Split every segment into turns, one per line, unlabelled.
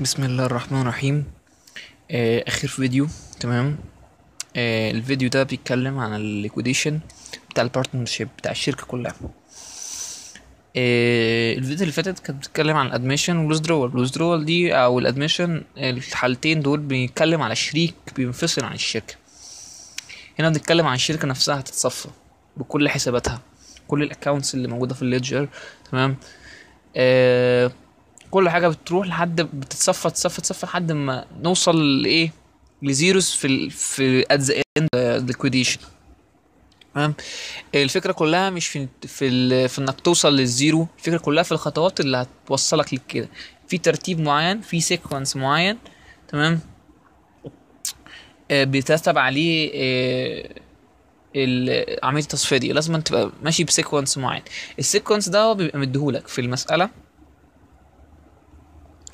بسم الله الرحمن الرحيم آه اخر فيديو تمام آه الفيديو ده بيتكلم عن الليكويديشن بتاع البارتنرشيب بتاع الشركه كلها آه الفيديو اللي فاتت كانت بتتكلم عن الادميشن واللوز درول درول دي او الادميشن الحالتين دول بيتكلم على شريك بينفصل عن الشركه هنا بنتكلم عن الشركه نفسها هتتصفى بكل حساباتها كل الاكونتس اللي موجوده في الليدجر تمام آه كل حاجه بتروح لحد بتتصفى تصفى تصفى لحد ما نوصل لايه لزيروس في في ات ذا اند ليكويديشن تمام الفكره كلها مش في في, في انك توصل للزيرو الفكره كلها في الخطوات اللي هتوصلك لكده في ترتيب معين في سيكونس معين تمام بيترتب آه، بتتبع عليه آه، عمليه التصفيه دي لازم تبقى ماشي بسيكونس معين السيكونس ده بيبقى مديهولك في المساله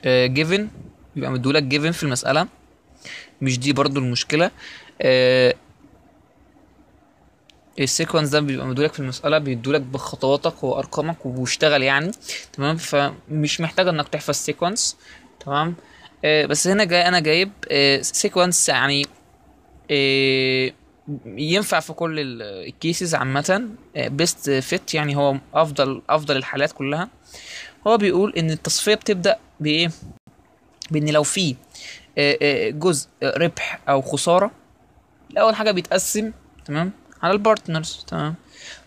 جيفن آه، بيبقى مديهولك جيفن في المساله مش دي برضو المشكله آه، السيكونس ده بيبقى مدولك في المساله بيدولك بخطواتك وارقامك وبيشتغل يعني تمام فمش محتاج انك تحفظ سيكونس تمام آه بس هنا جاي انا جايب آه سيكونس يعني آه ينفع في كل الكيسز عامه بيست آه، فيت يعني هو افضل افضل الحالات كلها هو بيقول ان التصفيه بتبدا بايه بان لو في آه، آه، جزء ربح او خساره الاول حاجه بيتقسم تمام على البارتنرز تمام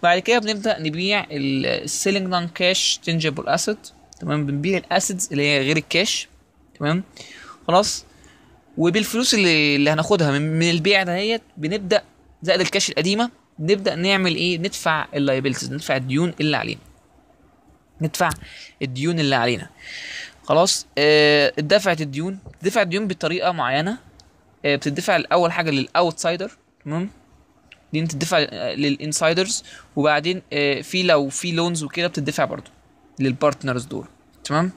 بعد كده بنبدا نبيع السيلينج نون كاش تنجبل اسيد تمام بنبيع الاسيدز اللي هي غير الكاش تمام خلاص وبالفلوس اللي, اللي هناخدها من, من البيع دهيت بنبدا زائد الكاش القديمه نبدا نعمل ايه ندفع اللايبيلتيز ندفع الديون اللي علينا ندفع الديون اللي علينا خلاص اتدفعت آه، الديون دفع الديون بطريقه معينه آه، بتدفع الاول حاجه للاوتسايدر تمام دي بتدفع آه، للانسايدرز وبعدين في لو في لونز وكده بتدفع برضو للبارتنرز دول تمام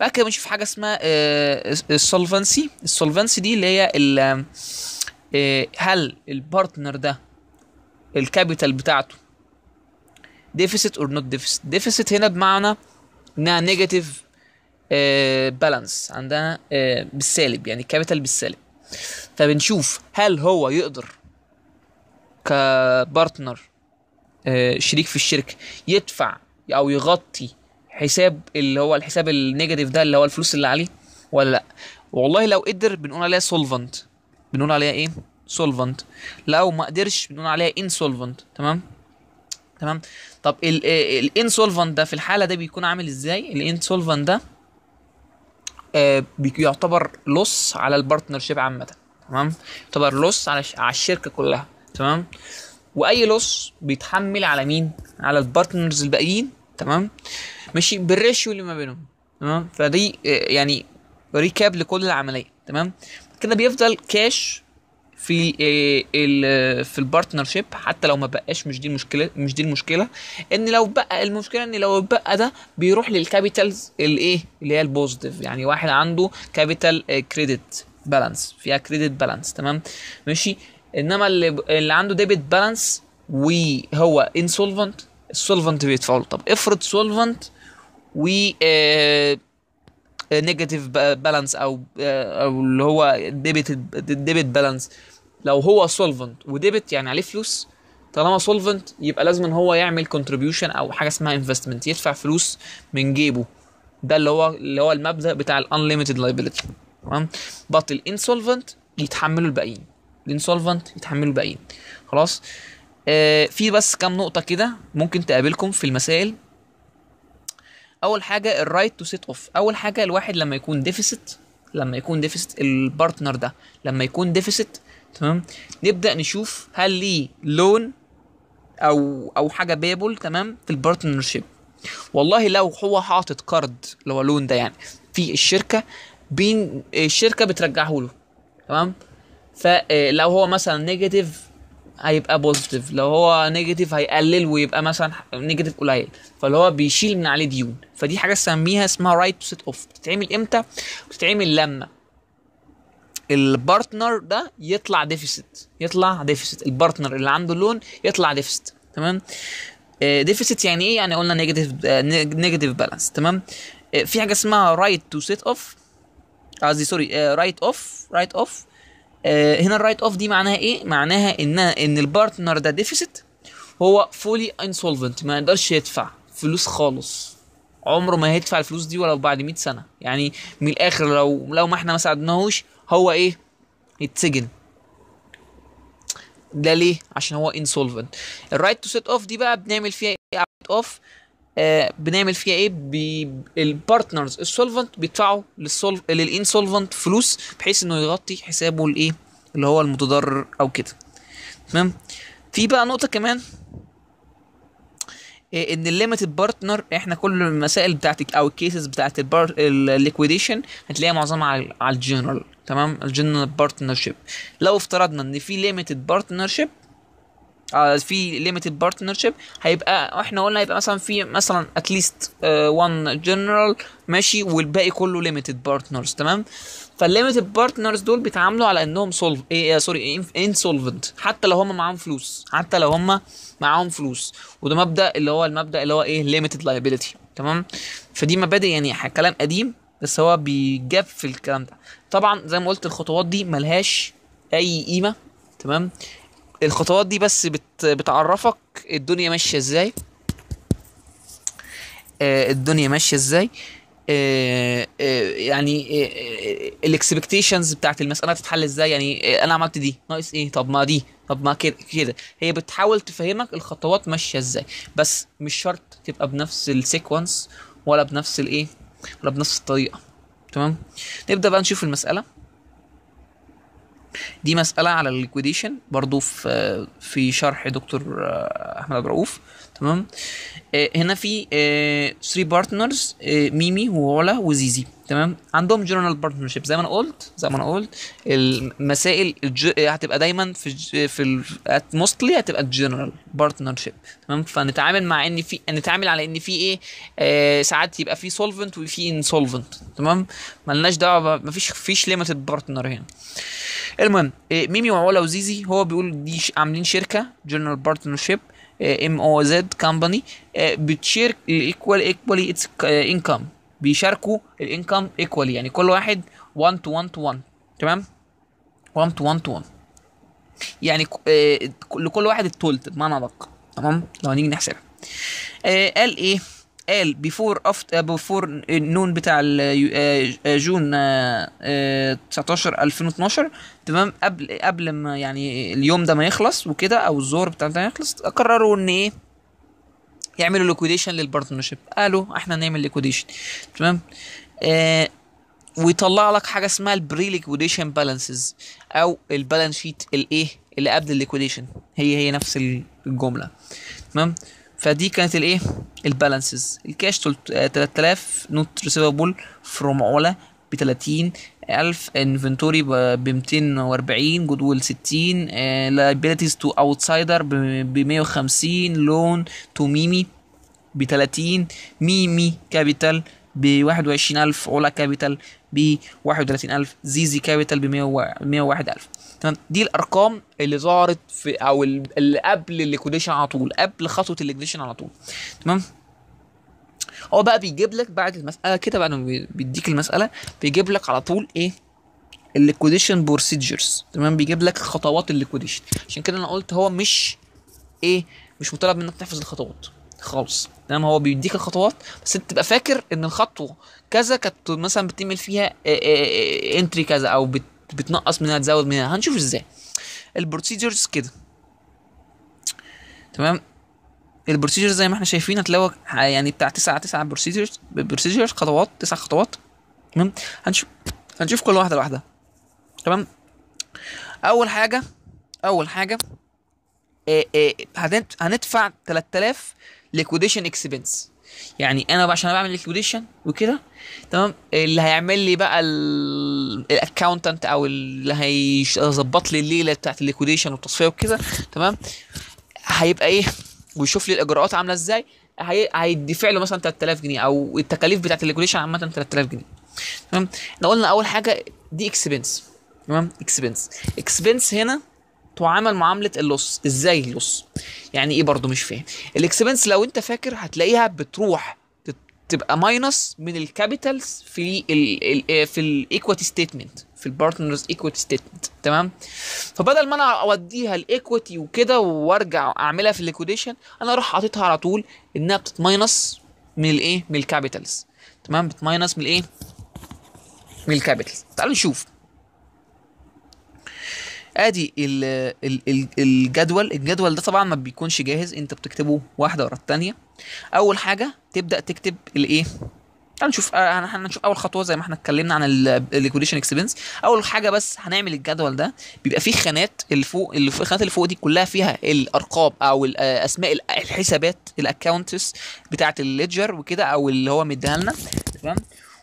بعد كده بنشوف حاجه اسمها السولفنسي السولفنسي دي اللي هي ال هل البارتنر ده الكابيتال بتاعته ديفيسيت اور نوت ديفيسيت ديفيسيت هنا بمعنى انها نيجاتيف بالانس عندها بالسالب يعني كابيتال بالسالب فبنشوف هل هو يقدر كبارتنر آه، شريك في الشركه يدفع او يغطي حساب اللي هو الحساب النيجاتيف ده اللي هو الفلوس اللي عليه ولا لا والله لو قدر بنقول عليها سولفنت بنقول عليها ايه سولفنت لو ما قدرش بنقول عليها انسولفنت تمام تمام طب الانسولفنت آه، ده في الحاله ده بيكون عامل ازاي الانسولفنت ده آه، بيعتبر لص على البارتنرشيب عامه تمام يعتبر لص على على الشركه كلها تمام واي لص بيتحمل على مين على البارتنرز الباقيين تمام ماشي بالريشيو اللي ما بينهم تمام فدي آه، يعني ريكاب لكل العمليه تمام كده بيفضل كاش في آه، ال آه، في البارتنرشيب حتى لو ما بقاش مش دي المشكله مش دي المشكله ان لو بقى المشكله ان لو بقى ده بيروح للكابيتالز الايه اللي هي البوزيتيف يعني واحد عنده كابيتال كريدت بالانس فيها كريدت بالانس تمام ماشي انما اللي اللي عنده ديبت بالانس وهو انسولفنت السولفنت بيدفعوا له طب افرض سولفنت و نيجاتيف آه، بالانس او او اللي هو ديبت ديبت بالانس لو هو سولفنت وديبت يعني عليه فلوس طالما سولفنت يبقى لازم ان هو يعمل كونتريبيوشن او حاجه اسمها انفستمنت يدفع فلوس من جيبه ده اللي هو اللي هو المبدا بتاع الانليمتد لايبيلتي تمام بط الانسولفنت يتحملوا الباقيين الانسولفنت يتحملوا الباقيين خلاص آه في بس كام نقطه كده ممكن تقابلكم في المسائل اول حاجه الرايت تو سيت اوف اول حاجه الواحد لما يكون ديفيسيت لما يكون ديفيسيت البارتنر ده لما يكون ديفيسيت تمام نبدا نشوف هل ليه لون او او حاجه بيبل تمام في البارتنر شيب والله لو هو حاطط كارد اللي هو لون ده يعني في الشركه بين الشركه بترجعه له تمام فلو آه، هو مثلا نيجاتيف هيبقى بوزيتيف لو هو نيجاتيف هيقلل ويبقى مثلا نيجاتيف قليل فاللي هو بيشيل من عليه ديون فدي حاجه اسميها اسمها رايت تو سيت اوف بتتعمل امتى بتتعمل لما البارتنر ده يطلع ديفيسيت يطلع ديفيسيت البارتنر اللي عنده لون يطلع ديفيسيت تمام ديفيسيت آه، يعني ايه يعني قلنا نيجاتيف نيجاتيف بالانس تمام آه، في حاجه اسمها رايت تو سيت اوف قصدي سوري رايت اوف رايت اوف هنا الرايت اوف دي معناها ايه معناها ان ان البارتنر ده ديفيسيت هو فولي انسولفنت ما يقدرش يدفع فلوس خالص عمره ما هيدفع الفلوس دي ولو بعد 100 سنه يعني من الاخر لو لو ما احنا ما ساعدناهوش هو ايه يتسجن ده ليه عشان هو انسولفنت الرايت تو سيت اوف دي بقى بنعمل فيها ايه اوف آه بنعمل فيها ايه البارتنرز السولفنت بيدفعوا للانسولفنت فلوس بحيث انه يغطي حسابه الايه اللي هو المتضرر او كده تمام في بقى نقطه كمان إيه، ان الليمتد بارتنر احنا كل المسائل بتاعت او الكيسز بتاعت الليكويديشن هتلاقيها معظمها على, الجنرال تمام الجنرال بارتنر شيب لو افترضنا ان في ليمتد بارتنر شيب في ليمتد بارتنر شيب هيبقى احنا قلنا هيبقى مثلا في مثلا اتليست 1 جنرال ماشي والباقي كله ليمتد بارتنرز تمام فالليمتد بارتنرز دول بيتعاملوا على انهم سولف إيه،, ايه سوري انسولفنت حتى لو هم معاهم فلوس حتى لو هم معاهم فلوس وده مبدا اللي هو المبدا اللي هو ايه ليمتد لايبيليتي تمام فدي مبادئ يعني كلام قديم بس هو بيجاب في الكلام ده طبعا زي ما قلت الخطوات دي ملهاش اي قيمه تمام الخطوات دي بس بت بتعرفك الدنيا ماشيه ازاي آه الدنيا ماشيه ازاي آه آه، آه، يعني آه، الاكسبكتيشنز بتاعت المساله تتحل ازاي يعني انا عملت دي ناقص ايه طب ما دي طب ما كده كده هي بتحاول تفهمك الخطوات ماشيه ازاي بس مش شرط تبقى بنفس السيكونس ولا بنفس الايه ولا بنفس الطريقه تمام نبدا بقى نشوف المساله دي مساله على الليكويديشن برضو في في شرح دكتور احمد عبد الرؤوف تمام آه، هنا في 3 آه، بارتنرز آه، ميمي وولا وزيزي تمام عندهم جورنال بارتنرشيب زي ما انا قلت زي ما انا قلت المسائل هتبقى دايما في في موستلي هتبقى جورنال بارتنرشيب تمام فنتعامل مع ان في نتعامل على ان في ايه ساعات يبقى في سولفنت وفي انسولفنت تمام ملناش دعوه مفيش فيش ليميتد بارتنر هنا المهم ميمي وولا وزيزي هو بيقول دي عاملين شركه جنرال بارتنرشيب ام او زد كمباني بتشير الايكوال ايكوالي اتس انكم بيشاركوا الانكم ايكوالي يعني كل واحد 1 تو 1 تو 1 تمام 1 تو 1 تو 1 يعني آه، لكل واحد التولت بمعنى ادق تمام لو هنيجي نحسبها آه، قال ايه قال بيفور افت بيفور النون بتاع جون 19 2012 تمام قبل قبل ما يعني اليوم ده ما يخلص وكده او الظهر بتاع ده ما يخلص قرروا ان ايه يعملوا ليكويديشن للبارتنرشيب قالوا احنا نعمل ليكويديشن تمام آه ويطلع لك حاجه اسمها البري ليكويديشن بالانسز او البالانس شيت الايه اللي قبل الليكويديشن هي هي نفس الجمله تمام فدي كانت الايه البالانسز الكاش 3000 آه، نوت ريسيفبل فروم اولا ب 30 آه، ألف انفنتوري ب 240 ويل 60 لايبيليتيز تو اوتسايدر ب 150 لون تو ميمي ب 30 ميمي كابيتال ب 21000 اولا كابيتال ب 31000 زيزي كابيتال ب 101000 تمام دي الارقام اللي ظهرت في او اللي قبل الليكويديشن على طول قبل خطوه الليكويديشن على طول تمام هو بقى بيجيب لك بعد المساله آه، كده بعد ما بيديك المساله بيجيب لك على طول ايه الليكويديشن بروسيجرز تمام بيجيب لك خطوات الليكويديشن عشان كده انا قلت هو مش ايه مش مطالب منك تحفظ الخطوات خالص تمام هو بيديك الخطوات بس انت تبقى فاكر ان الخطوه كذا كانت مثلا بتعمل فيها انتري آه، آه، كذا او بت بتنقص منها تزود منها هنشوف ازاي البروسيجرز كده تمام البروسيجرز زي ما احنا شايفين هتلاقوا يعني بتاع تسعة تسعة بروسيجرز بروسيجرز خطوات تسع خطوات تمام هنشوف هنشوف كل واحده لوحدها تمام اول حاجه اول حاجه إيه إيه هندفع 3000 ليكويديشن اكسبنس يعني انا بقى عشان انا بعمل ليكويديشن وكده تمام اللي هيعمل لي بقى الاكونتنت او اللي هيظبط لي الليله بتاعت الليكويديشن والتصفيه وكده تمام هيبقى ايه ويشوف لي الاجراءات عامله ازاي هيدفع له مثلا 3000 جنيه او التكاليف بتاعت الليكويديشن عامه 3000 جنيه تمام احنا قلنا اول حاجه دي اكسبنس تمام اكسبنس اكسبنس هنا تعامل معامله اللص ازاي اللص يعني ايه برضو مش فاهم الاكسبنس لو انت فاكر هتلاقيها بتروح تبقى ماينس من الكابيتالز في الـ آه، في الايكويتي ستيتمنت في البارتنرز ايكويتي ستيتمنت تمام فبدل ما انا اوديها الايكويتي وكده وارجع اعملها في الليكويديشن انا اروح حاططها على طول انها بتتماينس من الايه من الكابيتالز تمام بتماينس من الايه من الكابيتالز تعالوا نشوف ادي الجدول الجدول ده طبعا ما بيكونش جاهز انت بتكتبه واحده ورا الثانيه اول حاجه تبدا تكتب الايه هنشوف هنشوف آه، اول خطوه زي ما احنا اتكلمنا عن الليكويديشن اكسبنس اول حاجه بس هنعمل الجدول ده بيبقى فيه خانات اللي فوق الخانات اللي فوق دي كلها فيها الارقام او آه، اسماء الحسابات الاكونتس بتاعه الليدجر وكده او اللي هو مديها لنا تمام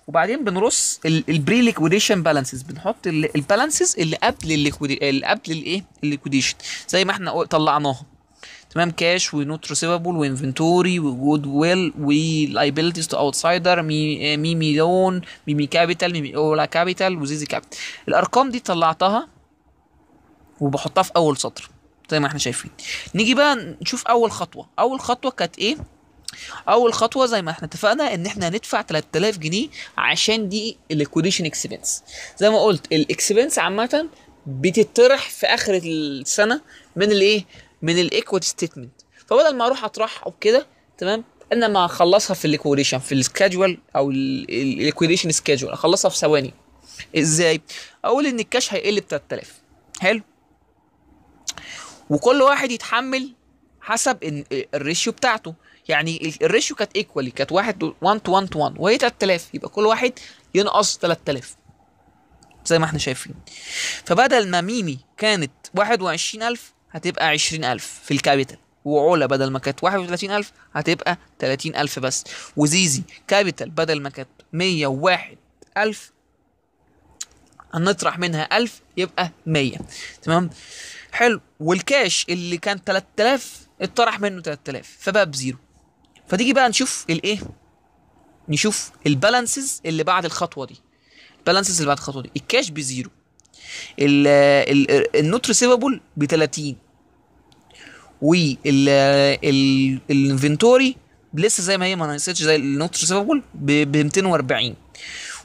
وبعدين بنرص البري ليكويديشن بالانسز بنحط البالانسز اللي قبل اللي قبل الايه الليكويديشن زي ما احنا طلعناها تمام كاش ونوت ريسيفبل وانفنتوري وجود ويل ولايبيلتيز تو اوتسايدر مي مي لون مي مي كابيتال مي اولا كابيتال وزيزي كابيتال الارقام دي طلعتها وبحطها في اول سطر زي ما احنا شايفين نيجي بقى نشوف اول خطوه اول خطوه كانت ايه اول خطوه زي ما احنا اتفقنا ان احنا هندفع 3000 جنيه عشان دي الليكويديشن اكسبنس زي ما قلت الاكسبنس عامه بتطرح في اخر السنه من الايه من الايكويتي ستيتمنت فبدل ما اروح اطرحها وكده تمام انا ما اخلصها في الليكويديشن في السكادجول او الليكويديشن سكادجول اخلصها في ثواني ازاي اقول ان الكاش هيقل ب 3000 حلو وكل واحد يتحمل حسب الريشيو بتاعته يعني الريشيو كانت ايكوالي كانت 1 1 تو 1 تو 1 وهي 3000 يبقى كل واحد ينقص 3000 زي ما احنا شايفين فبدل ما ميمي كانت 21000 هتبقى 20000 في الكابيتال وعلا بدل ما كانت 31000 هتبقى 30000 بس وزيزي كابيتال بدل ما كانت 101000 هنطرح منها 1000 يبقى 100 تمام حلو والكاش اللي كان 3000 اتطرح منه 3000 فبقى بزيرو فتيجي بقى نشوف الايه نشوف البالانسز اللي بعد الخطوه دي البالانسز اللي بعد الخطوه دي الكاش بزيرو النوت ريسيفبل ب 30 والانفنتوري لسه زي ما هي ما نسيتش زي النوت ريسيفبل ب 240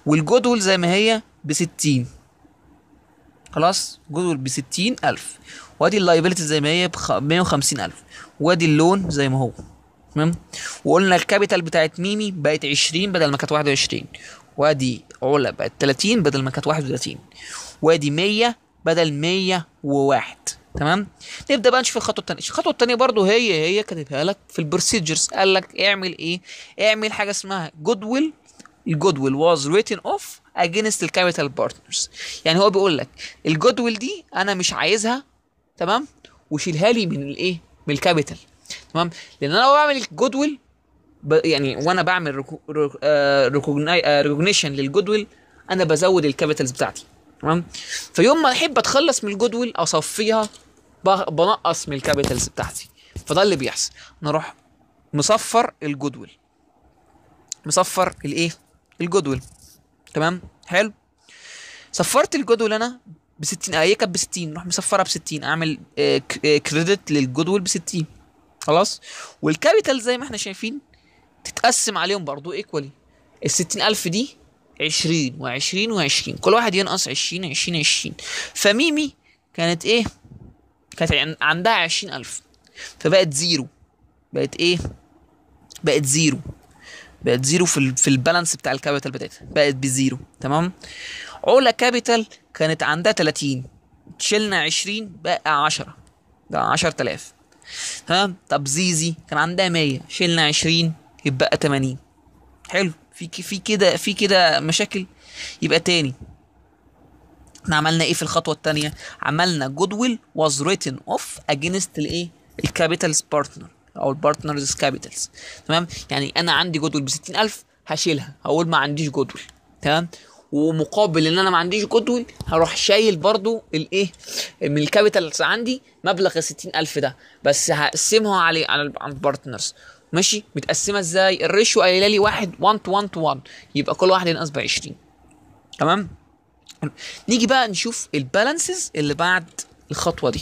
والجدول زي ما هي ب 60 خلاص جدول ب 60000 وادي اللايبيلتي زي ما هي ب 150000 وادي اللون زي ما هو تمام وقلنا الكابيتال بتاعت ميمي بقت 20 بدل ما كانت 21 وادي علا بقت 30 بدل ما كانت 31 وادي 100 بدل 101 تمام نبدا بقى نشوف الخطوه الثانيه الخطوه الثانيه برضو هي هي كاتبها لك في البروسيجرز قال لك اعمل ايه اعمل حاجه اسمها جود ويل الجود ويل واز ريتن اوف اجينست الكابيتال بارتنرز يعني هو بيقول لك الجود ويل دي انا مش عايزها تمام وشيلها لي من الايه من الكابيتال تمام لان انا بعمل جدول يعني وانا بعمل ريكوجنيشن ريكوجنيشن للجدول انا بزود الكابيتالز بتاعتي تمام فيوم ما احب اتخلص من الجدول اصفيها بنقص من الكابيتالز بتاعتي فده اللي بيحصل نروح مصفر الجدول مصفر الايه الجدول تمام حلو صفرت الجدول انا ب 60 اي كانت ب 60 نروح مصفرها ب 60 اعمل كريدت للجدول ب 60 خلاص والكابيتال زي ما احنا شايفين تتقسم عليهم برضو ايكوالي ال 60000 دي 20 و20 و20 كل واحد ينقص 20 20 20 فميمي كانت ايه كانت عندها 20000 فبقت زيرو بقت ايه بقت زيرو بقت زيرو في في البالانس بتاع الكابيتال بتاعتها بقت بزيرو تمام علا كابيتال كانت عندها 30 شلنا 20 بقى 10 ده 10000 تمام طب زيزي كان عندها 100 شلنا 20 يبقى 80 حلو في في كده في كده مشاكل يبقى تاني احنا عملنا ايه في الخطوه الثانيه عملنا جدول واز ريتن اوف اجينست الايه الكابيتالز بارتنر او البارتنرز كابيتالز تمام يعني انا عندي جدول ب 60000 هشيلها هقول ما عنديش جدول تمام ومقابل ان انا ما عنديش جدول هروح شايل برضو الايه من الكابيتال عندي مبلغ ال 60000 ده بس هقسمها على على البارتنرز ماشي متقسمه ازاي الريشيو قايله لي 1 1 تو 1 تو 1 يبقى كل واحد ينقص ب 20 تمام نيجي بقى نشوف البالانسز اللي بعد الخطوه دي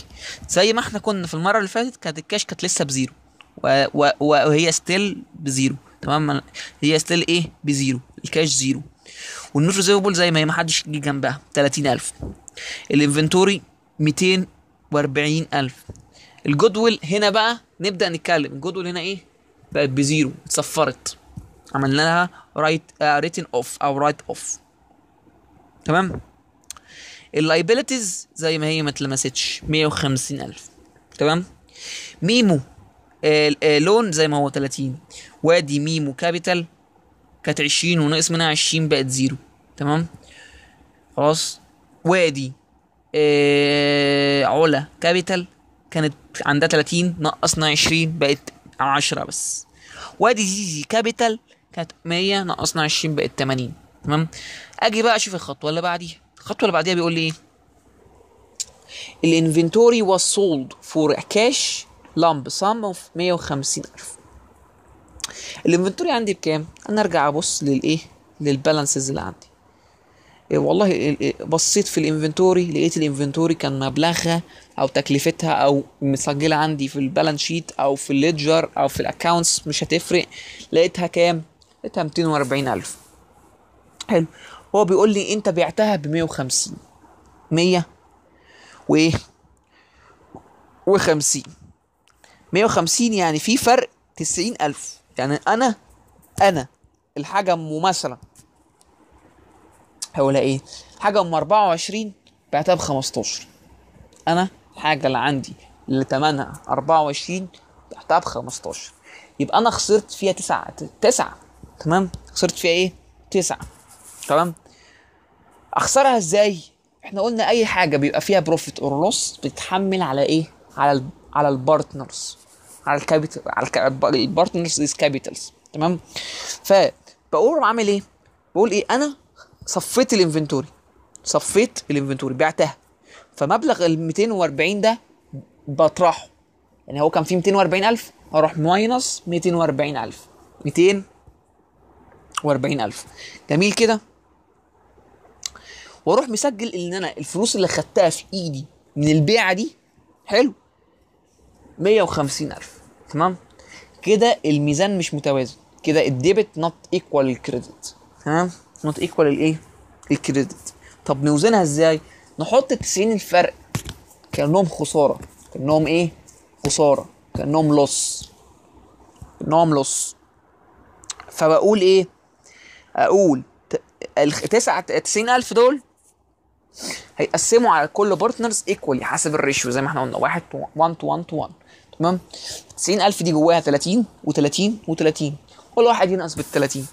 زي ما احنا كنا في المره اللي فاتت كانت الكاش كانت لسه بزيرو و... و... وهي ستيل بزيرو تمام هي ستيل ايه بزيرو الكاش زيرو ريزيفبل زي ما هي ما حدش يجي جنبها 30000 الانفنتوري 240000 الجودويل هنا بقى نبدا نتكلم الجودويل هنا ايه بقت بزيرو اتصفرت عملنا لها رايت ريتن اوف او رايت اوف تمام اللايبيلتيز زي ما هي ما اتلمستش 150000 تمام ميمو لون آه، آه، زي ما هو 30 وادي ميمو كابيتال كانت 20 ونقص منها 20 بقت زيرو تمام خلاص وادي آه علا كابيتال كانت عندها 30 نقصنا 20 بقت 10 بس وادي زيزي كابيتال كانت 100 نقصنا 20 بقت 80 تمام اجي بقى اشوف الخطوه اللي بعديها الخطوه اللي بعديها بيقول لي ايه الانفنتوري was sold for a cash lump sum of 150 الانفنتوري عندي بكام انا ارجع ابص للايه للبالانسز اللي عندي إيه، والله إيه، إيه، بصيت في الانفنتوري لقيت الانفنتوري كان مبلغها او تكلفتها او مسجله عندي في البالانس شيت او في الليدجر او في الاكونتس مش هتفرق لقيتها كام لقيتها 240000 حلو هو بيقول لي انت بعتها ب 150 100 وايه و50 150 يعني في فرق 90000 يعني انا انا الحاجه ممثلة هقولها ايه حاجه ام 24 بعتها ب 15 انا الحاجه اللي عندي اللي تمنها 24 بعتها ب 15 يبقى انا خسرت فيها تسعة تسعة تمام خسرت فيها ايه تسعة تمام اخسرها ازاي احنا قلنا اي حاجه بيبقى فيها بروفيت اور لوس بتتحمل على ايه على على البارتنرز على الكابيتال على البارتنرز از كابيتالز تمام فبقول عامل ايه بقول ايه انا صفيت الانفنتوري صفيت الانفنتوري بعتها فمبلغ ال 240 ده بطرحه يعني هو كان فيه 240000 اروح ماينص 240000 240000 جميل كده واروح مسجل ان انا الفلوس اللي خدتها في ايدي من البيعه دي حلو 150000 تمام كده الميزان مش متوازن كده الديبت نوت ايكوال الكريدت تمام نوت ايكوال الايه الكريدت طب نوزنها ازاي نحط 90 الفرق كانهم خساره كانهم ايه خساره كانهم لوس كانهم لوس فبقول ايه اقول تسعة تسعين ألف دول هيقسموا على كل بارتنرز ايكوالي حسب الريشيو زي ما احنا قلنا واحد 1 تو 1 تو 1 تمام 90000 دي جواها 30 و30 و30 كل واحد ينقص بال 30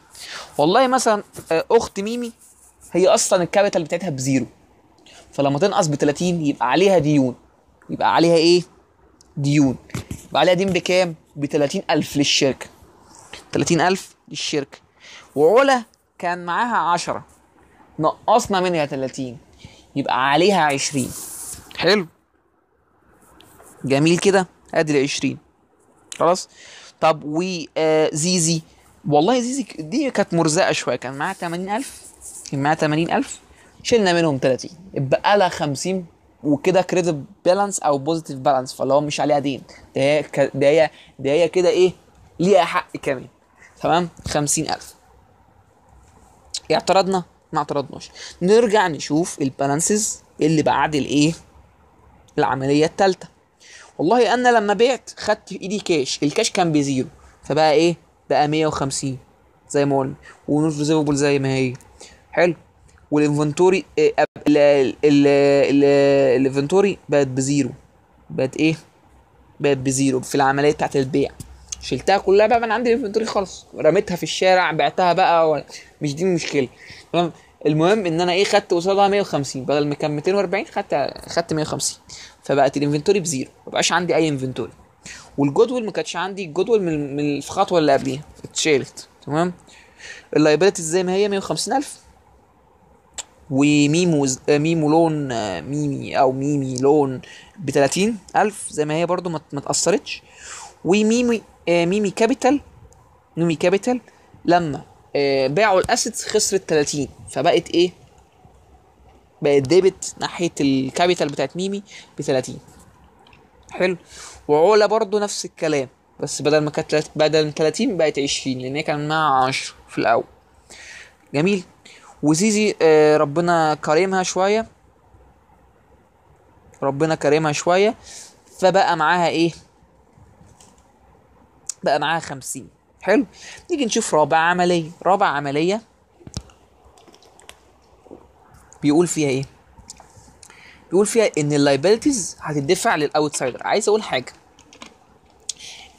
والله مثلا آه، اخت ميمي هي اصلا الكابيتال بتاعتها بزيرو فلما تنقص ب 30 يبقى عليها ديون يبقى عليها ايه ديون يبقى عليها دين بكام ب 30000 للشركه 30000 للشركه وعلا كان معاها 10 نقصنا منها 30 يبقى عليها 20 حلو جميل كده ادي ال 20 خلاص طب وزيزي آه، والله زيزي دي كانت مرزقه شويه كان معاها 80000 كان معاها 80000 شلنا منهم 30 اتبقى لها 50 وكده كريدت بالانس او بوزيتيف بالانس فاللي هو مش عليها دين ده هي ده هي ده هي كده ايه ليها حق كمان تمام 50000 اعترضنا ما اعترضناش نرجع نشوف البالانسز اللي بعد الايه العمليه الثالثه والله انا لما بعت خدت في ايدي كاش الكاش كان بزيرو فبقى ايه بقى 150 زي ما قلنا ونص ريزيفبل زي ما هي حلو والانفنتوري آه، الانفنتوري بقت بزيرو بقت ايه بقت بزيرو في العمليه بتاعت البيع شلتها كلها بقى من عندي الانفنتوري خالص رميتها في الشارع بعتها بقى ولا مش دي المشكله تمام المهم ان انا ايه خدت قصادها 150 بدل ما كان 240 خدت خدت 150 فبقت الانفنتوري بزيرو ما بقاش عندي اي انفنتوري ويل ما كانتش عندي الجدول من من الخطوه اللي قبليها اتشالت تمام اللايبيلتي زي ما هي 150000 وميمو ز... آه، ميمو لون آه، ميمي او ميمي لون ب 30000 زي ما هي برده ما اتاثرتش وميمي آه، ميمي كابيتال ميمي كابيتال لما آه، باعوا الاسيتس خسرت 30 فبقت ايه بقت ديبت ناحيه الكابيتال بتاعت ميمي ب 30 حلو وعلا برضو نفس الكلام بس بدل ما كانت بدل من 30 بقت 20 لان هي كان معاها 10 في الاول جميل وزيزي آه، ربنا كرمها شويه ربنا كرمها شويه فبقى معاها ايه بقى معاها 50 حلو نيجي نشوف رابع عملية رابع عملية بيقول فيها ايه بيقول فيها ان اللايبيلتيز هتدفع للاوتسايدر عايز اقول حاجه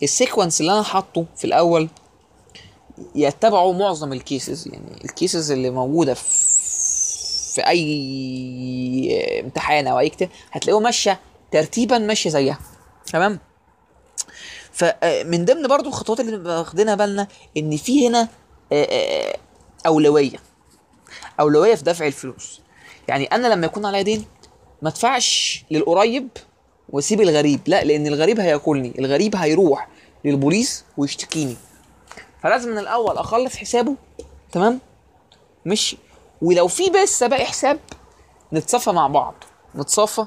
السيكونس اللي انا حاطه في الاول يتبعه معظم الكيسز يعني الكيسز اللي موجوده في في اي امتحان او اي كتاب هتلاقيه ماشيه ترتيبا ماشيه زيها تمام فمن آه، ضمن برضو الخطوات اللي واخدينها بالنا ان في هنا آه، آه، اولويه اولويه في دفع الفلوس يعني انا لما يكون عليا دين ما ادفعش للقريب واسيب الغريب لا لان الغريب هياكلني الغريب هيروح للبوليس ويشتكيني فلازم من الاول اخلص حسابه تمام مش ولو في بس باقي حساب نتصفى مع بعض نتصفى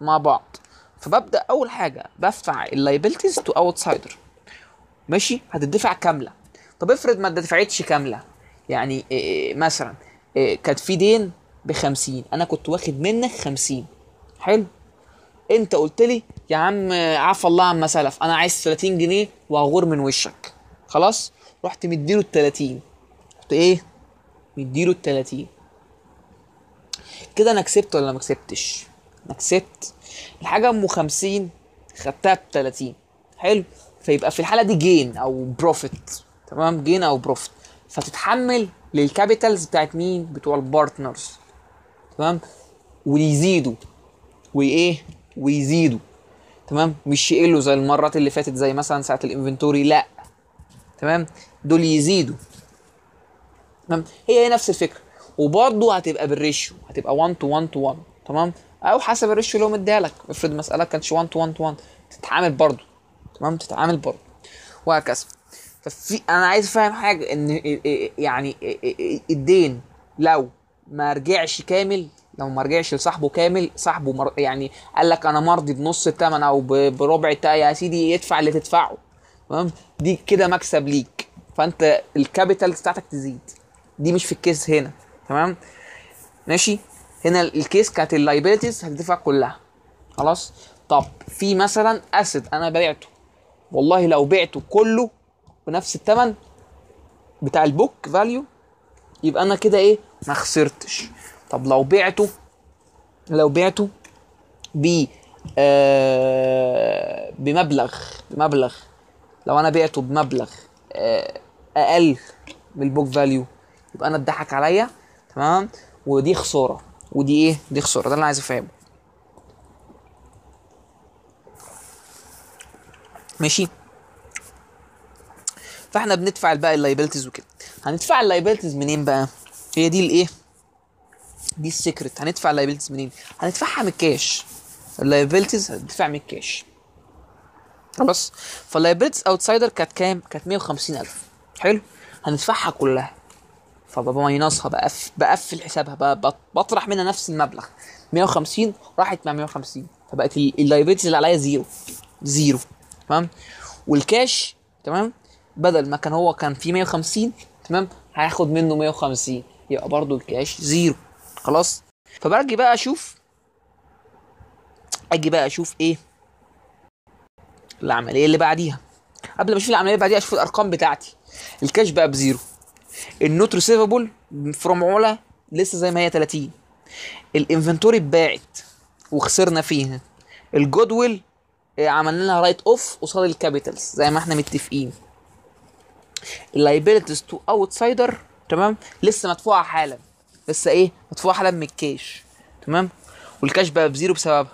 مع بعض فببدا اول حاجه بدفع اللايبيلتيز تو اوتسايدر ماشي هتدفع كامله طب افرض ما دفعتش كامله يعني آه، آه، مثلا آه، كانت في دين ب 50 انا كنت واخد منك 50 حلو انت قلت لي يا عم عفى الله عما سلف انا عايز 30 جنيه وهغور من وشك خلاص رحت مديله ال 30 قلت ايه مديله ال 30 كده انا كسبت ولا ما كسبتش انا كسبت الحاجه ام 50 خدتها ب 30 حلو فيبقى في الحاله دي جين او بروفيت تمام جين او بروفيت فتتحمل للكابيتالز بتاعت مين بتوع البارتنرز تمام ويزيدوا وايه ويزيدوا تمام مش يقلوا زي المرات اللي فاتت زي مثلا ساعه الانفنتوري لا تمام دول يزيدوا تمام هي هي نفس الفكره وبرضه هتبقى بالريشيو هتبقى 1 تو 1 تو 1 تمام او حسب الريشيو اللي هو مديهالك افرض مساله كانتش 1 تو 1 تو 1 تتعامل برضه تمام تتعامل برضه وهكذا ففي انا عايز افهم حاجه ان يعني الدين لو ما رجعش كامل لو ما رجعش لصاحبه كامل صاحبه مر... يعني قال لك انا مرضي بنص الثمن او بربع الثمن يا سيدي يدفع اللي تدفعه تمام دي كده مكسب ليك فانت الكابيتال بتاعتك تزيد دي مش في الكيس هنا تمام ماشي هنا الكيس كانت اللايبيلتيز هتدفع كلها خلاص طب في مثلا اسد انا بعته والله لو بعته كله بنفس الثمن بتاع البوك فاليو يبقى انا كده ايه ما خسرتش طب لو بعته لو بعته ب آه بمبلغ بمبلغ لو انا بعته بمبلغ آه اقل من البوك فاليو يبقى انا اتضحك عليا تمام ودي خساره ودي ايه دي خساره ده اللي انا عايز افهمه ماشي فاحنا بندفع بقى اللايبلتيز وكده هندفع اللايبلتيز منين بقى هي دي الايه دي السيكريت هندفع اللايبلتيز منين هندفعها من الكاش اللايبلتيز هتدفع من الكاش خلاص فاللايبلتيز اوتسايدر كانت كام كانت 150000 حلو هندفعها كلها فبابا ماينصها بقفل بقفل حسابها بطرح منها نفس المبلغ 150 راحت مع 150 فبقت اللايبيلتيز اللي عليا زيرو زيرو تمام والكاش تمام بدل ما كان هو كان فيه 150 تمام هاخد منه 150 يبقى برضو الكاش زيرو خلاص فباجي بقى اشوف اجي بقى اشوف ايه العمليه اللي بعديها قبل ما اشوف العمليه اللي بعديها اشوف الارقام بتاعتي الكاش بقى بزيرو النوت ريسيفبل فروم علا لسه زي ما هي 30 الانفنتوري اتباعت وخسرنا فيها الجودويل آه، عملنا لها رايت اوف قصاد الكابيتالز زي ما احنا متفقين اللايبيلتيز تو اوتسايدر تمام لسه مدفوعه حالا لسه ايه مدفوعه حالا من الكاش تمام والكاش بقى بزيرو بسببها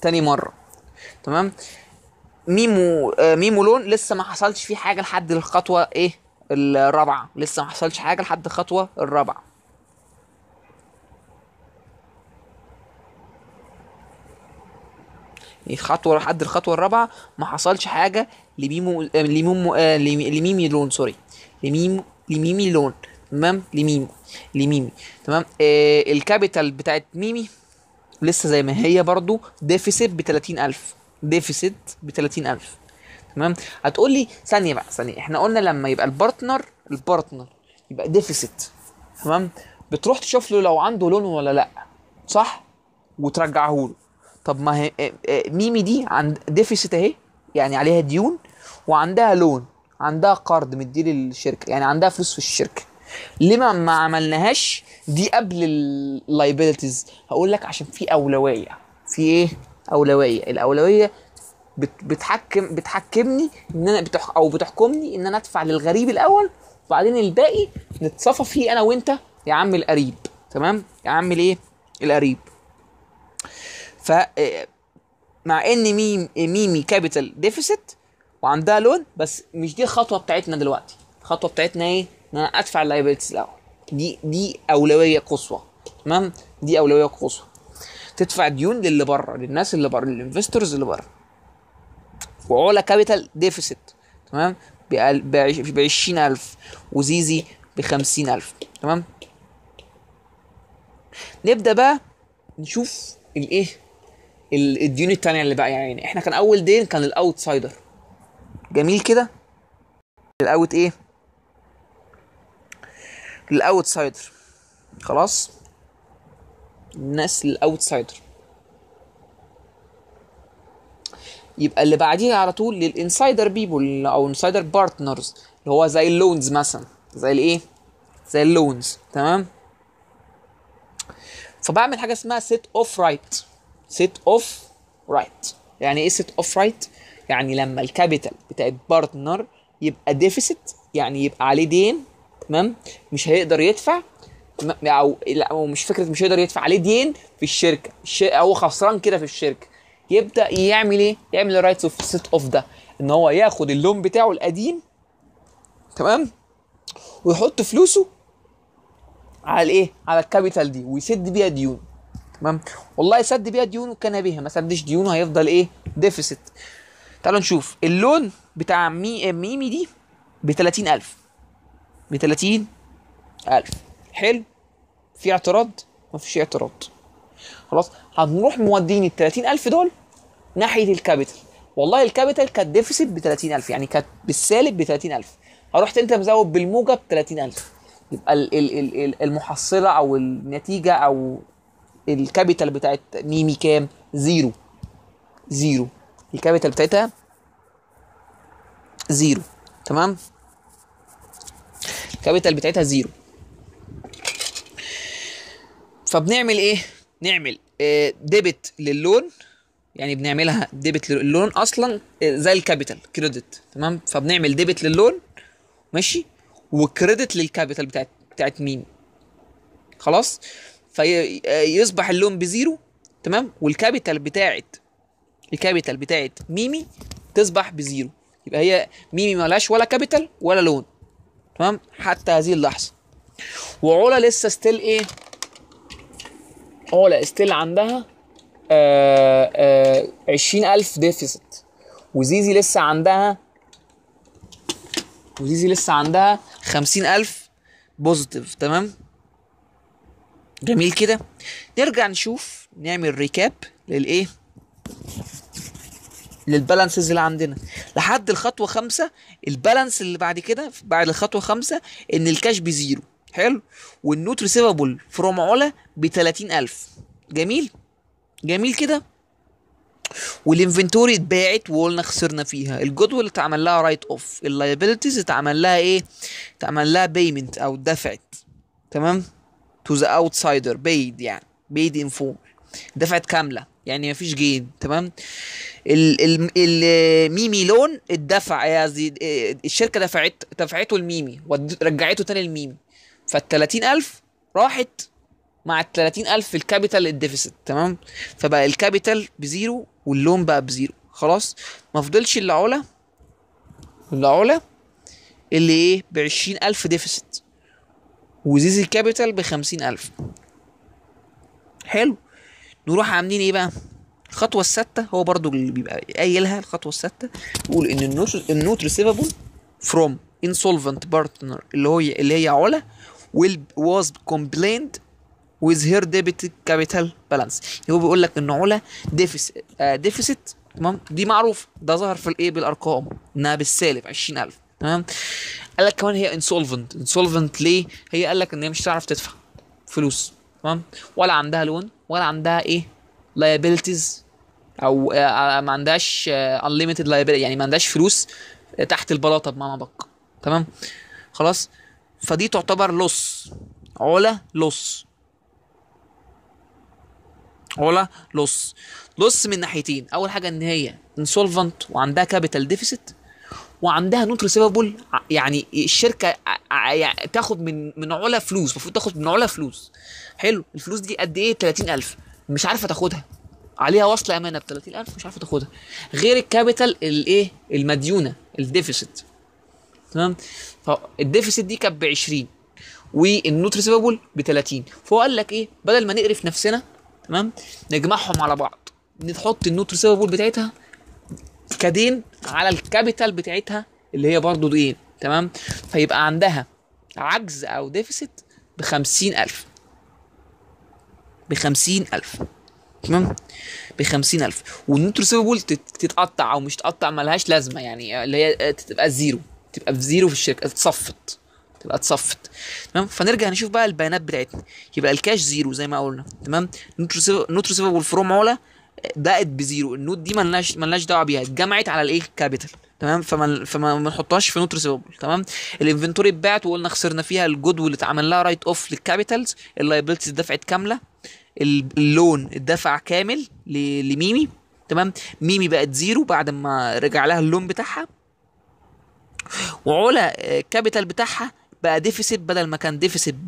تاني مره تمام ميمو آه ميمو لون لسه ما حصلش فيه حاجه لحد الخطوه ايه الرابعه لسه ما حصلش حاجه لحد الخطوه الرابعه خطوه لحد الخطوه الرابعه ما حصلش حاجه لميمو لميمو آه لميمي لون سوري لميم لميمي لون تمام لميمي لميمي تمام آه الكابيتال بتاعت ميمي لسه زي ما هي برضو ديفيسيت ب 30000 ديفيسيت ب 30000 تمام هتقول لي ثانيه بقى ثانيه احنا قلنا لما يبقى البارتنر البارتنر يبقى ديفيسيت تمام بتروح تشوف له لو عنده لون ولا لا صح وترجعه له طب ما هي إيه، إيه، ميمي دي عند ديفيسيت اهي يعني عليها ديون وعندها لون عندها قرض مدي للشركه يعني عندها فلوس في الشركه ليه ما عملناهاش دي قبل اللايبيلتيز هقول لك عشان في اولويه في ايه اولويه الاولويه بتحكم بتحكمني ان انا بتح او بتحكمني ان انا ادفع للغريب الاول وبعدين الباقي نتصفى فيه انا وانت يا عم القريب تمام يا عم الايه القريب ف آه، مع ان ميم ميمي كابيتال ديفيسيت وعندها لون بس مش دي الخطوه بتاعتنا دلوقتي الخطوه بتاعتنا ايه ان انا ادفع اللايبيلتيز الاول دي دي اولويه قصوى تمام دي اولويه قصوى تدفع ديون للي بره للناس اللي بره للانفستورز اللي بره وعلا كابيتال ديفيسيت تمام ب 20000 وزيزي ب 50000 تمام نبدا بقى نشوف الايه الديون التانية اللي بقى يعني احنا كان اول دين كان الاوتسايدر جميل كده الاوت ايه الاوتسايدر خلاص الناس الاوتسايدر يبقى اللي بعدين على طول للانسايدر بيبول او انسايدر بارتنرز اللي هو زي اللونز مثلا زي الايه زي اللونز تمام فبعمل حاجه اسمها سيت اوف رايت سيت اوف رايت يعني ايه سيت اوف رايت يعني لما الكابيتال بتاعت بارتنر يبقى ديفيسيت يعني يبقى عليه دين تمام مش هيقدر يدفع او لا مش فكره مش هيقدر يدفع عليه دين في الشركه هو خسران كده في الشركه يبدا يعمل ايه؟ يعمل الرايتس اوف سيت اوف ده ان هو ياخد اللون بتاعه القديم تمام ويحط فلوسه على الايه؟ على الكابيتال دي ويسد بيها ديون تمام والله سد بيها ديونه وكان بيها ما سدش ديونه هيفضل ايه؟ ديفيسيت تعالوا نشوف اللون بتاع مي ميمي دي ب 30000 ب 30000 حلو في اعتراض مفيش اعتراض خلاص هنروح مودين ال 30000 دول ناحيه الكابيتال والله الكابيتال كانت ديفيسيت ب 30000 يعني كانت بالسالب ب 30000 رحت انت مزود بالموجب ب 30000 يبقى المحصله او النتيجه او الكابيتال بتاعت ميمي كام؟ زيرو زيرو الكابيتال بتاعتها زيرو تمام؟ الكابيتال بتاعتها زيرو فبنعمل ايه؟ نعمل ديبت آه، للون يعني بنعملها ديبت للون اصلا آه، زي الكابيتال كريدت تمام فبنعمل ديبت للون ماشي وكريدت للكابيتال بتاعت بتاعت مين خلاص فيصبح آه، اللون بزيرو تمام والكابيتال بتاعت الكابيتال بتاعت ميمي تصبح بزيرو يبقى هي ميمي مالهاش ولا كابيتال ولا لون تمام حتى هذه اللحظه وعلا لسه ستيل ايه هو لا ستيل عندها آه، آه، عشرين ألف ديفيسيت وزيزي لسه عندها وزيزي لسه عندها خمسين ألف بوزيتيف تمام جميل كده نرجع نشوف نعمل ريكاب للايه للبالانسز اللي عندنا لحد الخطوه خمسة البالانس اللي بعد كده بعد الخطوه خمسة ان الكاش بزيرو حلو والنوت ريسيفابل فروم علا ب 30000 جميل جميل كده والانفنتوري اتباعت وقلنا خسرنا فيها الجدول اتعمل لها رايت اوف اللايبيلتيز اتعمل لها ايه اتعمل لها بيمنت او دفعت تمام تو ذا اوتسايدر بيد يعني بيد ان دفعت كامله يعني مفيش جين تمام الميمي لون اتدفع زيد الشركه دفعت دفعته الميمي رجعته تاني الميمي فال 30000 راحت مع ال 30000 في الكابيتال الديفيسيت تمام فبقى الكابيتال بزيرو واللون بقى بزيرو خلاص ما فضلش الا علا العلا اللي ايه ب 20000 ديفيسيت وزيزي الكابيتال ب 50000 حلو نروح عاملين ايه بقى الخطوه السادسه هو برضو اللي بيبقى قايلها الخطوه السادسه يقول ان النوت النوت ريسيفابل فروم انسولفنت بارتنر اللي هو اللي هي علا will was complained with her debit capital balance هو بيقول لك ان علا ديفيسيت آه، تمام دي معروف ده ظهر في الايه بالارقام انها بالسالب 20000 تمام قال لك كمان هي انسولفنت انسولفنت ليه هي قال لك ان هي مش هتعرف تدفع فلوس تمام ولا عندها لون ولا عندها ايه لايبيلتيز او آه، آه، ما عندهاش انليميتد لايبيلتي يعني ما عندهاش فلوس تحت البلاطه بمعنى ادق تمام خلاص فدي تعتبر لص علا لص علا لص لص من ناحيتين اول حاجه ان هي انسولفنت وعندها كابيتال ديفيسيت وعندها نوت ريسيفبل يعني الشركه يعني تاخد من من علا فلوس المفروض تاخد من علا فلوس حلو الفلوس دي قد ايه 30000 مش عارفه تاخدها عليها وصل امانه ب 30000 مش عارفه تاخدها غير الكابيتال الايه المديونه الديفيسيت تمام فالديفيسيت دي كانت ب 20 والنوت ريسيفبل ب 30 فهو قال لك ايه بدل ما نقرف نفسنا تمام نجمعهم على بعض نحط النوت ريسيفبل بتاعتها كدين على الكابيتال بتاعتها اللي هي برضه دين إيه، تمام فيبقى عندها عجز او ديفيسيت ب 50000 ب 50000 تمام ب 50000 والنوت ريسيفبل تتقطع او مش تتقطع ملهاش لازمه يعني اللي هي تبقى زيرو تبقى في زيرو في الشركه تصفت تبقى تصفت تمام فنرجع نشوف بقى البيانات بتاعتنا يبقى الكاش زيرو زي ما قلنا تمام نوت ريسيفبل فروم عمله بقت بزيرو النوت دي ملناش ملناش دعوه بيها اتجمعت على الايه كابيتال تمام فما فما ما نحطهاش في نوت ريسيفبل تمام الانفنتوري اتباعت وقلنا خسرنا فيها الجود واللي اتعمل لها رايت اوف للكابيتالز اللايبيلتيز اتدفعت كامله اللون اتدفع كامل لميمي تمام ميمي بقت زيرو بعد ما رجع لها اللون بتاعها وعلا كابيتال آه، بتاعها بقى ديفيسيت بدل ما كان ديفيسيت ب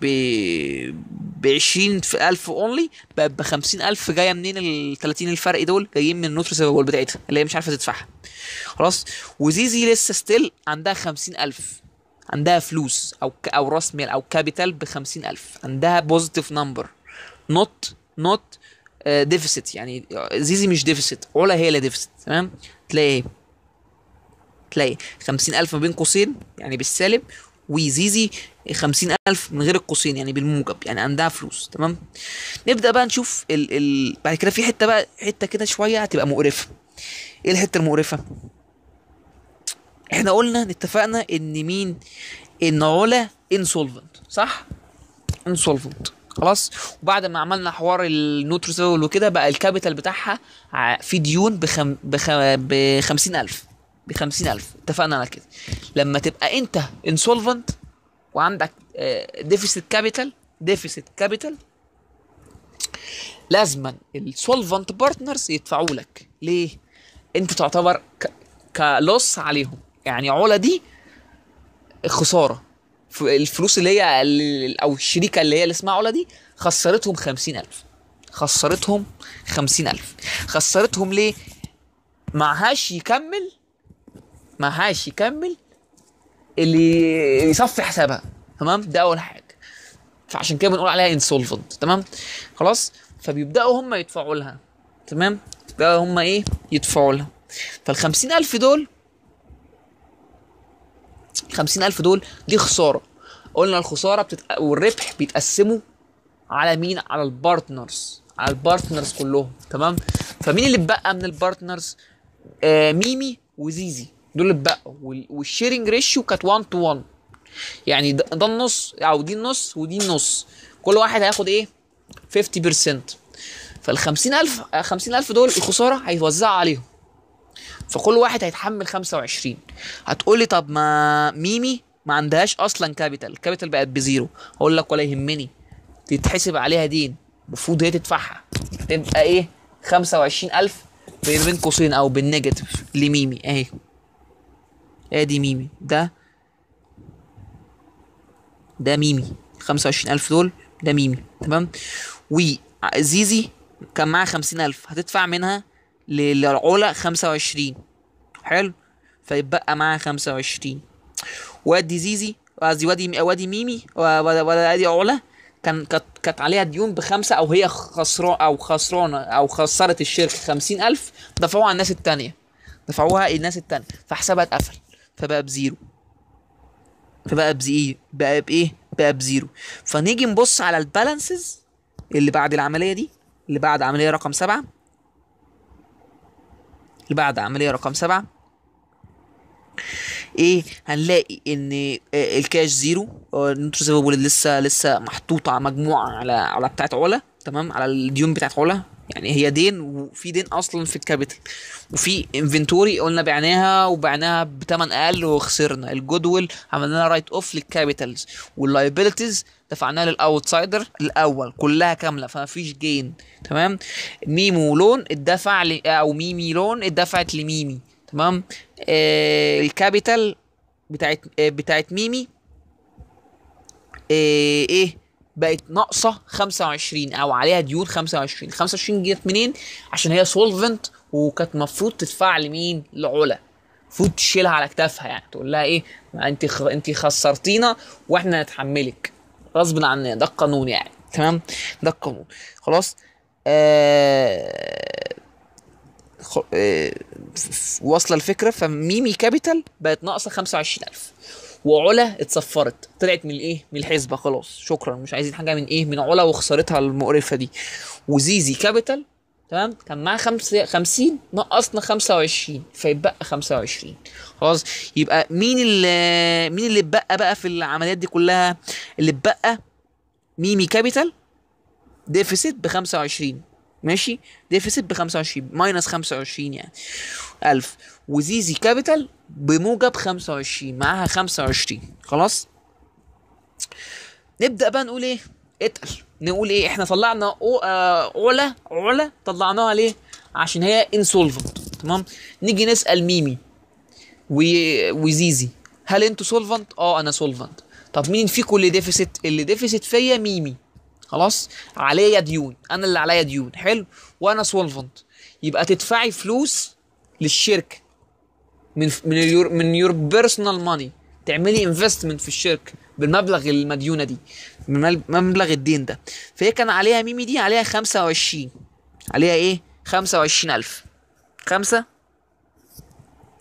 ب ب 20000 اونلي بقى ب 50000 جايه منين ال 30 الفرق دول جايين من النوترس سيفابول بتاعتها اللي هي مش عارفه تدفعها خلاص وزيزي لسه ستيل عندها 50000 عندها فلوس او ك او راس مال او كابيتال ب 50000 عندها بوزيتيف نمبر نوت نوت ديفيسيت يعني آه، زيزي مش ديفيسيت علا هي اللي ديفيسيت تمام تلاقي ايه تلاقي 50000 ما بين قوسين يعني بالسالب وزيزي 50000 من غير القوسين يعني بالموجب يعني عندها فلوس تمام نبدا بقى نشوف ال ال بعد كده في حته بقى حته كده شويه هتبقى مقرفه ايه الحته المقرفه احنا قلنا اتفقنا ان مين ان علا انسولفنت صح انسولفنت خلاص وبعد ما عملنا حوار النوترسول وكده بقى الكابيتال بتاعها في ديون بخم بخ... ب 50000 ب 50000 اتفقنا على كده لما تبقى انت انسولفنت وعندك ديفيسيت كابيتال ديفيسيت كابيتال لازما السولفنت بارتنرز يدفعوا لك ليه انت تعتبر كلوس عليهم يعني علا دي خساره الفلوس اللي هي او الشريكه اللي هي اللي اسمها علا دي خسرتهم خمسين ألف خسرتهم خمسين ألف خسرتهم ليه معهاش يكمل معهاش يكمل اللي يصفي حسابها تمام ده اول حاجه فعشان كده بنقول عليها انسولفنت تمام خلاص فبيبداوا هم يدفعوا لها تمام بقى هم ايه يدفعوا لها فال الف دول الخمسين الف دول دي خسارة قلنا الخسارة بتت... والربح بيتقسموا على مين على البارتنرز على البارتنرز كلهم تمام فمين اللي اتبقى من البارتنرز آه ميمي وزيزي دول اتبقوا والشيرنج ريشيو كانت 1 تو 1 يعني ده, النص او دي النص ودي النص كل واحد هياخد ايه 50% فال 50000 50000 دول الخساره هيتوزعوا عليهم فكل واحد هيتحمل 25 هتقول لي طب ما ميمي ما عندهاش اصلا كابيتال الكابيتال بقت بزيرو هقول لك ولا يهمني تتحسب عليها دين المفروض هي تدفعها تبقى ايه 25000 بين قوسين او بالنيجاتيف لميمي اهي ادي ميمي ده ده ميمي خمسة وعشرين ألف دول ده ميمي تمام وزيزي كان معاه خمسين ألف هتدفع منها للعلا خمسة وعشرين حلو فيتبقى معاه خمسة وعشرين وادي زيزي قصدي وادي وادي ميمي وادي علا كان كانت عليها ديون بخمسة أو هي خسران أو خسرانة أو خسرت الشركة خمسين ألف دفعوها على الناس التانية دفعوها الناس التانية فحسابها اتقفل فبقى بزيرو فبقى بزي إيه؟ بقى بايه بقى بزيرو فنيجي نبص على البالانسز اللي بعد العمليه دي اللي بعد عمليه رقم سبعة اللي بعد عمليه رقم سبعة ايه هنلاقي ان آه، الكاش زيرو آه، الريسيفبل لسه لسه محطوطه مجموعه على على بتاعت علا تمام على الديون بتاعت علا يعني هي دين وفي دين اصلا في الكابيتال وفي انفنتوري قلنا بعناها وبعناها بثمن اقل وخسرنا الجودويل عملنا لها رايت اوف للكابيتالز واللايبيلتيز دفعناها للاوتسايدر الاول كلها كامله فما فيش جين تمام ميمو لون اتدفع ل... او ميمي لون اتدفعت لميمي تمام آه الكابيتال بتاعت آه بتاعت ميمي آه ايه بقت ناقصه 25 او عليها ديون 25 25 جت منين عشان هي سولفنت وكانت المفروض تدفع لمين لعلا المفروض تشيلها على كتافها يعني تقول لها ايه ما انت خ... انت خسرتينا واحنا نتحملك غصب عننا ده القانون يعني تمام ده القانون خلاص آه... خ... آه... واصله الفكره فميمي كابيتال بقت ناقصه 25000 وعلا اتصفرت طلعت من الايه من الحسبه خلاص شكرا مش عايزين حاجه من ايه من علا وخسارتها المقرفه دي وزيزي كابيتال تمام كان معاه 50 نقصنا 25 فيتبقى 25 خلاص يبقى مين اللي مين اللي اتبقى بقى في العمليات دي كلها اللي اتبقى ميمي كابيتال ديفيسيت ب 25 ماشي ديفيسيت ب 25 ماينس 25 يعني 1000 وزيزي كابيتال بموجب 25 معاها 25 خلاص نبدا بقى نقول ايه اتقل نقول ايه احنا طلعنا آه، علا علا طلعناها ليه عشان هي انسولفنت تمام نيجي نسال ميمي وزيزي هل انتوا سولفنت اه انا سولفنت طب مين فيكم اللي ديفيسيت اللي ديفيسيت فيا ميمي خلاص عليا ديون انا اللي عليا ديون حلو وانا سولفنت يبقى تدفعي فلوس للشركه من من يور من يور بيرسونال ماني تعملي انفستمنت في الشركه بالمبلغ المديونه دي مبلغ الدين ده فهي كان عليها ميمي دي عليها 25 عليها ايه 25000 خمسة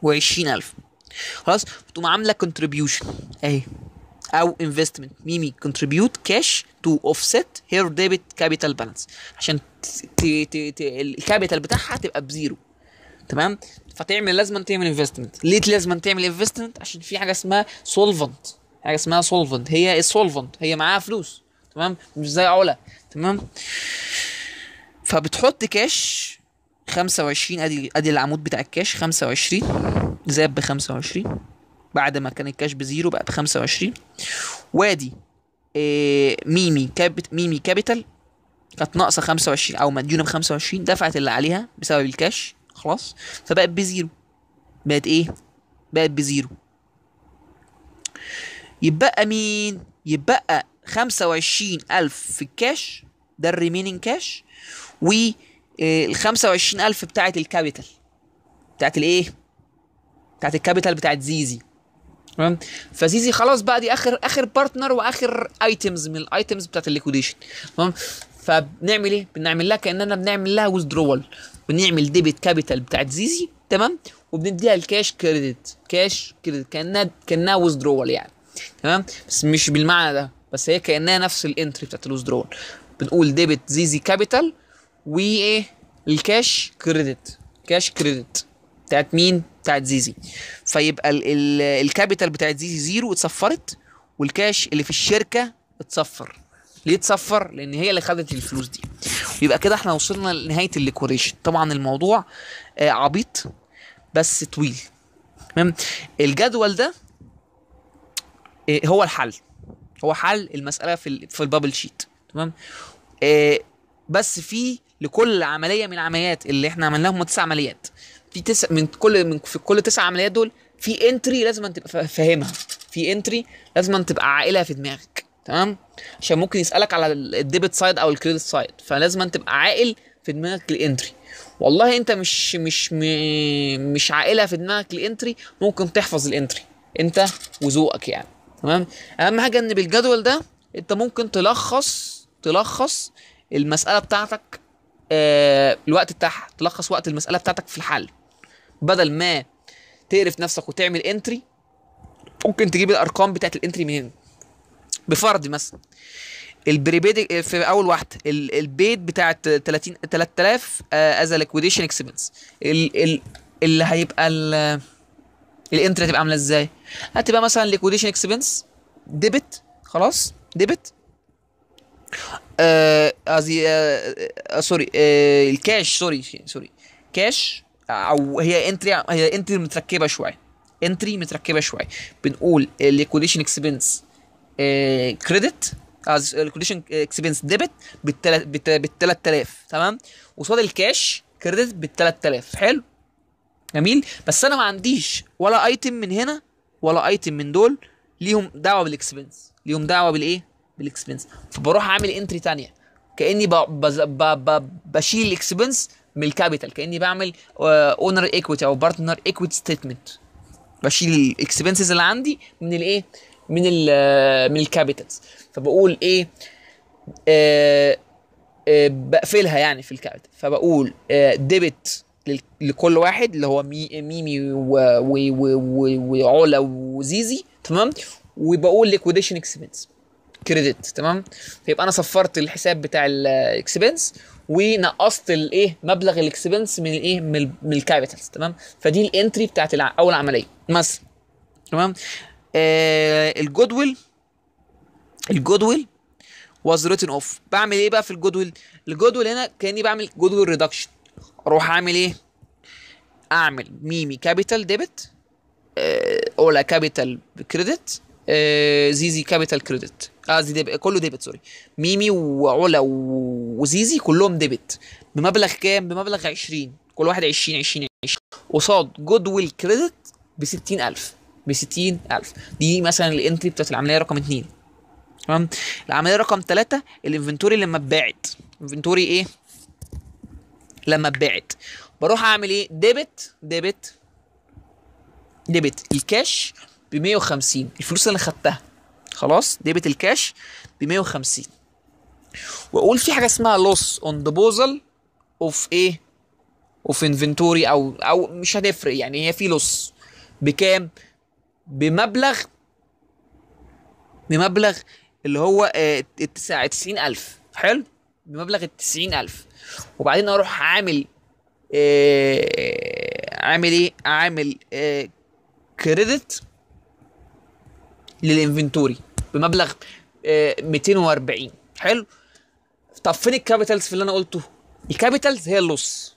وعشرين ألف خلاص تقوم عاملة contribution أهي أو investment ميمي contribute cash to offset her debit capital balance عشان الكابيتال بتاعها تبقى بزيرو تمام فتعمل لازم تعمل انفستمنت ليه لازم تعمل انفستمنت عشان في حاجه اسمها سولفنت حاجه اسمها سولفنت هي السولفنت هي معاها فلوس تمام مش زي علا تمام فبتحط كاش 25 ادي ادي العمود بتاع الكاش 25 زاد ب 25 بعد ما كان الكاش بزيرو بقى ب 25 وادي إيه ميمي كابت ميمي كابيتال كانت ناقصه 25 او مديونه ب 25 دفعت اللي عليها بسبب الكاش خلاص فبقت بزيرو بقت ايه بقت بزيرو يبقى مين يبقى خمسة وعشرين ألف في الكاش ده الريميننج كاش وال آه، 25000 بتاعت الكابيتال بتاعت الايه بتاعت الكابيتال بتاعت زيزي تمام فزيزي خلاص بقى دي اخر اخر بارتنر واخر ايتمز من الايتمز بتاعت الليكويديشن تمام فبنعمل ايه بنعمل لها كاننا بنعمل لها ويزدرول ونعمل ديبت كابيتال بتاعت زيزي تمام وبنديها الكاش كريدت كاش كريدت كانها كانها وزدرول يعني تمام بس مش بالمعنى ده بس هي كانها نفس الانتري بتاعت الوزدرول بنقول ديبت زيزي كابيتال وايه الكاش كريدت كاش كريدت بتاعت مين بتاعت زيزي فيبقى الكابيتال بتاعت زيزي زيرو اتصفرت والكاش اللي في الشركه اتصفر ليه تصفر لان هي اللي خدت الفلوس دي يبقى كده احنا وصلنا لنهايه الليكوريشن طبعا الموضوع آه، عبيط بس طويل تمام الجدول ده آه، هو الحل هو حل المساله في في البابل شيت تمام آه، بس في لكل عمليه من العمليات اللي احنا عملناهم تسع عمليات في تسع من كل من في كل تسع عمليات دول في انتري لازم تبقى فاهمها في انتري لازم تبقى عائلة في دماغك تمام عشان ممكن يسالك على الديبت سايد او الكريدت سايد فلازم انت تبقى عاقل في دماغك الانتري والله انت مش مش مش عاقله في دماغك الانتري ممكن تحفظ الانتري انت وذوقك يعني تمام اهم حاجه ان بالجدول ده انت ممكن تلخص تلخص المساله بتاعتك آه الوقت بتاعها تلخص وقت المساله بتاعتك في الحل بدل ما تقرف نفسك وتعمل انتري ممكن تجيب الارقام بتاعت الانتري من هنا بفرد مثلا البريبيد في اول واحده البيت بتاعت 30 3000 از ليكويديشن اكسبنس اللي هيبقى الانتري هتبقى عامله ازاي هتبقى مثلا ليكويديشن اكسبنس ديبت خلاص ديبت آه، قصدي آه سوري آه الكاش سوري سوري كاش او هي انتري هي انتري متركبه شويه انتري متركبه شويه بنقول الليكويديشن اكسبنس كريدت از الكوليشن اكسبنس ديبت بال 3000 تمام وصاد الكاش كريدت بال 3000 حلو جميل بس انا ما عنديش ولا ايتم من هنا ولا ايتم من دول ليهم دعوه بالاكسبنس ليهم دعوه بالايه بالاكسبنس فبروح اعمل انتري ثانيه كاني بشيل الاكسبنس من الكابيتال كاني بعمل اونر آه، ايكويتي او بارتنر ايكويتي ستيتمنت بشيل الاكسبنسز اللي عندي من الايه من ال آه، من الكابيتالز فبقول ايه آه آه بقفلها يعني في الكابيتال فبقول آه ديبت لكل واحد اللي هو مي ميمي وعلا وزيزي تمام وبقول ليكويديشن اكسبنس كريدت تمام فيبقى انا صفرت الحساب بتاع الاكسبنس آه، ونقصت الايه مبلغ الاكسبنس من الايه من الكابيتالز تمام فدي الانتري بتاعت اول عمليه مثلا تمام آه، الجودويل الجودويل واز ريتن اوف بعمل ايه بقى في الجود ويل هنا كاني بعمل ويل ريدكشن اروح اعمل ايه اعمل ميمي كابيتال آه، ديبت اولا كابيتال آه، كريدت زيزي كابيتال كريدت قصدي ديب... كله ديبت سوري ميمي وعلا وزيزي كلهم ديبت بمبلغ كام بمبلغ 20 كل واحد 20 20 20 قصاد ويل كريدت ب 60000 ب 60000 دي مثلا الانتري بتاعت العمليه رقم 2 تمام العمليه رقم 3 الانفنتوري لما اتباعت انفنتوري ايه لما اتباعت بروح اعمل ايه ديبت ديبت ديبت الكاش ب 150 الفلوس اللي خدتها خلاص ديبت الكاش ب 150 واقول في حاجه اسمها لوس اون ديبوزل اوف ايه اوف انفنتوري او او مش هتفرق يعني هي في لوس بكام بمبلغ بمبلغ اللي هو آه، تسعين ألف حلو بمبلغ التسعين ألف وبعدين أروح عامل آه عامل إيه عامل كريدت آه، للإنفنتوري بمبلغ 240 آه، حلو طب فين الكابيتالز في اللي أنا قلته الكابيتالز هي اللوس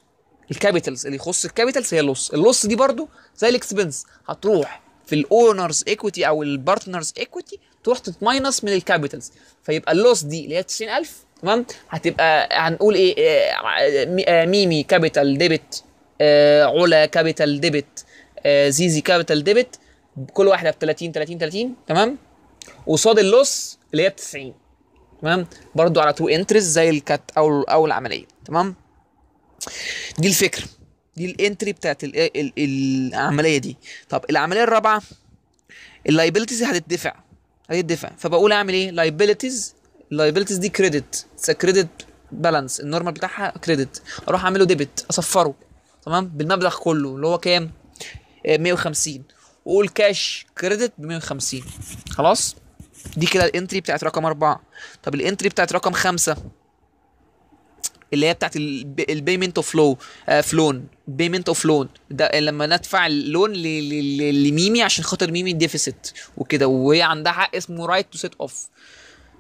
الكابيتالز اللي يخص الكابيتالز هي اللوس اللوس دي برضو زي الاكسبنس هتروح في الاونرز ايكويتي او البارتنرز ايكويتي تروح تتماينس من الكابيتالز فيبقى اللوس دي اللي هي 90000 تمام هتبقى هنقول ايه اه، اه، اه، ميمي كابيتال ديبت علا كابيتال ديبت زيزي كابيتال ديبت كل واحده ب 30 30 30 تمام وصاد اللوس اللي هي ب 90 تمام برضو على تو انترز زي الكات او اول عمليه تمام دي الفكره دي الانتري بتاعت الـ الـ الـ العمليه دي طب العمليه الرابعه اللايبيلتيز هتدفع هتدفع فبقول اعمل ايه لايبيلتيز اللايبيلتيز دي كريدت كريدت بالانس النورمال بتاعها كريدت اروح اعمله ديبت اصفره تمام بالمبلغ كله اللي هو كام 150 آه، وقول كاش كريدت ب 150 خلاص دي كده الانتري بتاعت رقم أربعة طب الانتري بتاعت رقم خمسة اللي هي بتاعت البيمنت اوف لو في لون بيمنت اوف لون ده لما ندفع اللون لميمي عشان خاطر ميمي ديفيسيت وكده وهي عندها حق اسمه رايت تو سيت اوف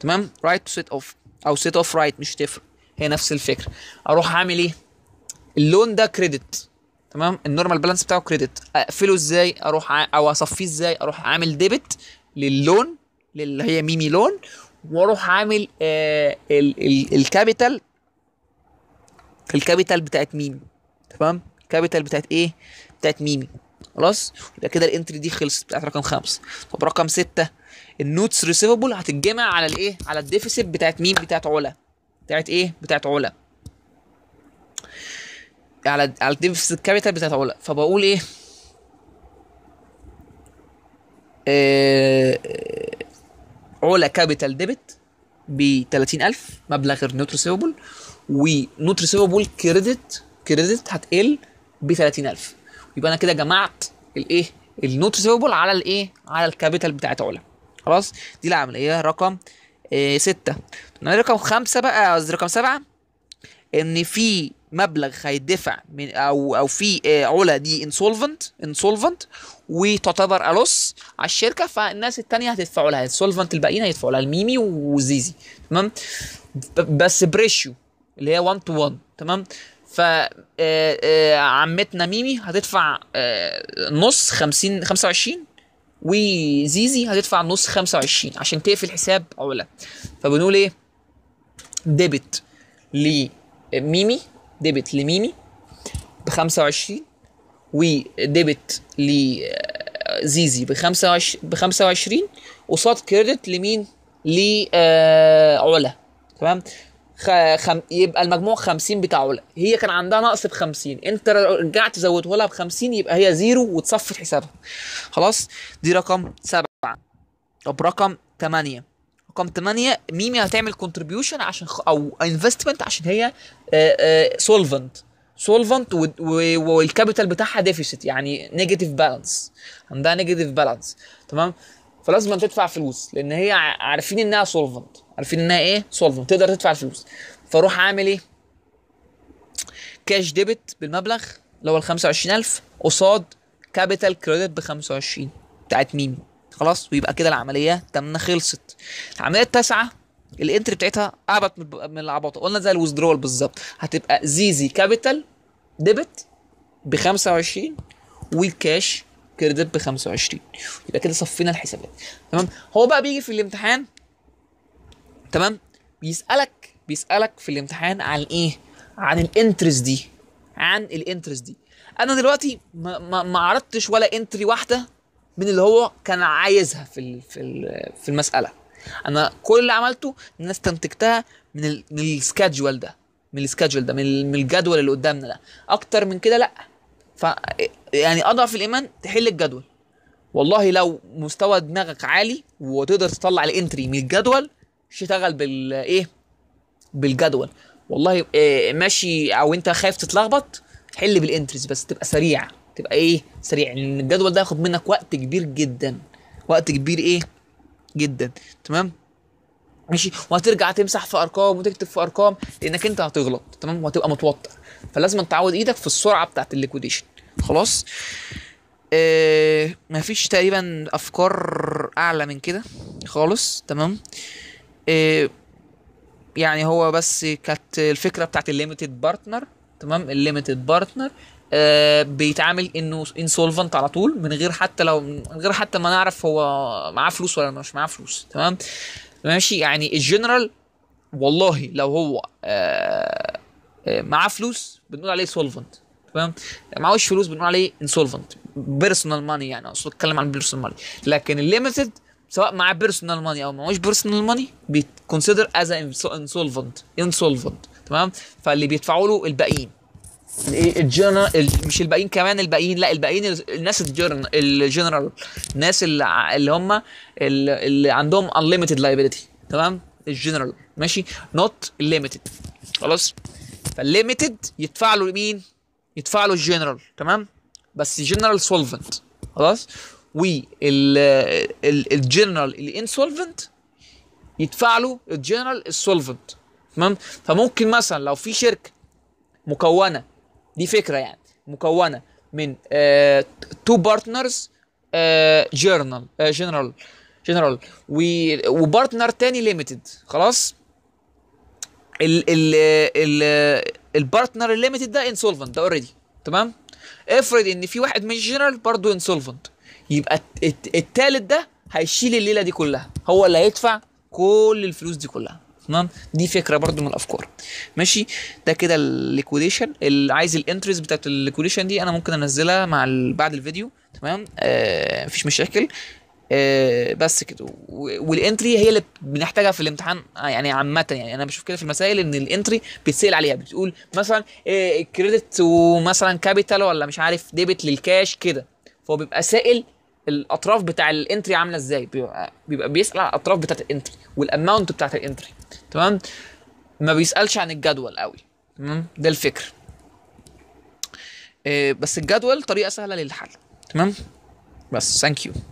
تمام رايت تو سيت اوف او سيت اوف رايت مش تفرق هي نفس الفكره اروح اعمل ايه اللون ده كريدت تمام النورمال بالانس بتاعه كريدت اقفله ازاي اروح ع... او اصفيه ازاي اروح عامل ديبت للون اللي هي ميمي لون واروح عامل آه ال... ال... الكابيتال الكابيتال بتاعت ميمي تمام الكابيتال بتاعت ايه بتاعت ميمي خلاص يبقى كده الانتري دي خلصت بتاعت رقم خمسة طب رقم ستة النوتس ريسيفبل هتتجمع على الايه على الديفيسيت بتاعت مين بتاعت علا بتاعت ايه بتاعت علا على على الديفيسيت كابيتال بتاعت علا فبقول ايه ااا آه، علا كابيتال ديبت ب 30000 مبلغ النوت ريسيفبل ونوت ريسيفبل كريدت كريدت هتقل ب 30000 يبقى انا كده جمعت الايه النوت ريسيفبل على الايه على الكابيتال بتاعت علا خلاص دي العمليه رقم آه، ستة إيه رقم خمسة بقى قصدي رقم سبعة ان في مبلغ هيدفع من او او في آه، علا دي انسولفنت انسولفنت وتعتبر الوس على الشركه فالناس التانية هتدفعوا لها السولفنت الباقيين هيدفعوا لها الميمي وزيزي تمام بس بريشيو اللي هي 1 تو 1 تمام ف آه، آه، عمتنا ميمي هتدفع آه، نص 50 25 وزيزي هتدفع نص 25 عشان تقفل حساب علا فبنقول ايه ديبت لميمي ديبت لميمي ب 25 وديبت لزيزي ب 25 قصاد كريدت لمين؟ لعلا تمام خم... يبقى المجموع 50 بتاع علا هي كان عندها نقص ب 50 انت رجعت زودته لها ب 50 يبقى هي زيرو وتصفي حسابها خلاص دي رقم 7 طب رقم 8 رقم 8 ميمي هتعمل كونتريبيوشن عشان خ... او انفستمنت عشان هي سولفنت سولفنت والكابيتال بتاعها ديفيسيت يعني نيجاتيف بالانس عندها نيجاتيف بالانس تمام فلازم تدفع فلوس لان هي عارفين انها سولفنت عارفين انها ايه سولفنت تقدر تدفع الفلوس فاروح عامل ايه كاش ديبت بالمبلغ اللي هو ال 25000 قصاد كابيتال كريدت ب 25 بتاعت ميمي خلاص ويبقى كده العمليه تمنا خلصت العمليه التاسعه الانتري بتاعتها اعبط من العباطه قلنا زي الوزدرول بالظبط هتبقى زيزي كابيتال ديبت ب 25 والكاش كريدت ب 25 يبقى كده صفينا الحسابات تمام هو بقى بيجي في الامتحان تمام بيسالك بيسالك في الامتحان عن ايه عن الانترست دي عن الانترست دي انا دلوقتي ما, ما, عرضتش ولا انتري واحده من اللي هو كان عايزها في الـ في الـ في المساله انا كل اللي عملته ان انا استنتجتها من ال من السكادجوال ده من السكادجول ده من الجدول اللي قدامنا ده اكتر من كده لا ف يعني اضعف الايمان تحل الجدول والله لو مستوى دماغك عالي وتقدر تطلع الانتري من الجدول اشتغل بالايه بالجدول والله إيه ماشي او انت خايف تتلخبط حل بالانتريز بس تبقى سريع تبقى ايه سريع لان يعني الجدول ده ياخد منك وقت كبير جدا وقت كبير ايه جدا تمام ماشي وهترجع تمسح في ارقام وتكتب في ارقام لانك انت هتغلط تمام وهتبقى متوتر فلازم تعود ايدك في السرعه بتاعت الليكويديشن خلاص آه مفيش تقريبا افكار اعلى من كده خالص تمام آه يعني هو بس كانت الفكره بتاعت الليميتد بارتنر تمام الليميتد بارتنر آه بيتعامل انه انسولفنت على طول من غير حتى لو من غير حتى ما نعرف هو معاه فلوس ولا مش معاه فلوس تمام ماشي يعني الجنرال والله لو هو آه،, آه معاه فلوس بنقول عليه سولفنت فاهم يعني معهوش فلوس بنقول عليه انسولفنت بيرسونال ماني يعني اقصد اتكلم عن بيرسونال ماني لكن الليمتد سواء معاه بيرسونال ماني او معهوش بيرسونال ماني بيتكونسيدر از انسولفنت انسولفنت تمام فاللي بيدفعوا له الباقيين الايه الجنرال مش الباقيين كمان الباقيين لا الباقيين الناس الجنرال الناس اللي, اللي هم اللي عندهم انليمتد لايبيلتي تمام الجنرال ماشي نوت الليمتد خلاص فالليميتد يدفع له مين يدفع له الجنرال تمام بس جنرال سولفنت خلاص والجنرال الانسولفنت يدفع له الجنرال السولفنت تمام فممكن مثلا لو في شركه مكونه دي فكره يعني مكونه من تو بارتنرز جنرال جنرال جنرال وبارتنر تاني ليميتد خلاص ال ال ال البارتنر الليمتد ده انسولفنت ده اوريدي تمام افرض ان في واحد من جنرال برضه انسولفنت يبقى التالت ده هيشيل الليله دي كلها هو اللي هيدفع كل الفلوس دي كلها تمام دي فكره برضو من الافكار ماشي ده كده الليكويديشن اللي عايز الانترست بتاعت الليكويديشن دي انا ممكن انزلها مع بعد الفيديو تمام آه مفيش مشاكل آه، بس كده والانتري هي اللي بنحتاجها في الامتحان آه، يعني عامه يعني انا بشوف كده في المسائل ان الانتري بيتسال عليها بتقول مثلا كريدت آه، ومثلا كابيتال ولا مش عارف ديبت للكاش كده فهو بيبقى سائل الاطراف بتاع الانتري عامله ازاي بيبقى, بيبقى بيسال على الاطراف بتاعت الانتري والاماونت بتاعت الانتري تمام ما بيسالش عن الجدول قوي تمام ده الفكر بس الجدول طريقه سهله للحل تمام بس ثانك يو